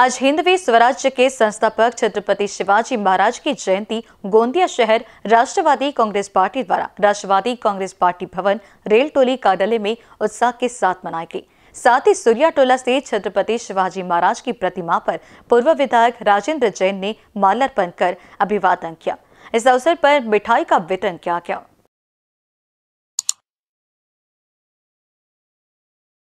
आज हिंदवी स्वराज्य के संस्थापक छत्रपति शिवाजी महाराज की जयंती गोंदिया शहर राष्ट्रवादी कांग्रेस पार्टी द्वारा राष्ट्रवादी कांग्रेस पार्टी भवन रेल टोली कार्यालय में उत्साह के साथ मनाई गई साथ ही सूर्या टोला से छत्रपति शिवाजी महाराज की प्रतिमा पर पूर्व विधायक राजेंद्र जैन ने माल्यार्पण कर अभिवादन किया इस अवसर पर मिठाई का वितरण किया गया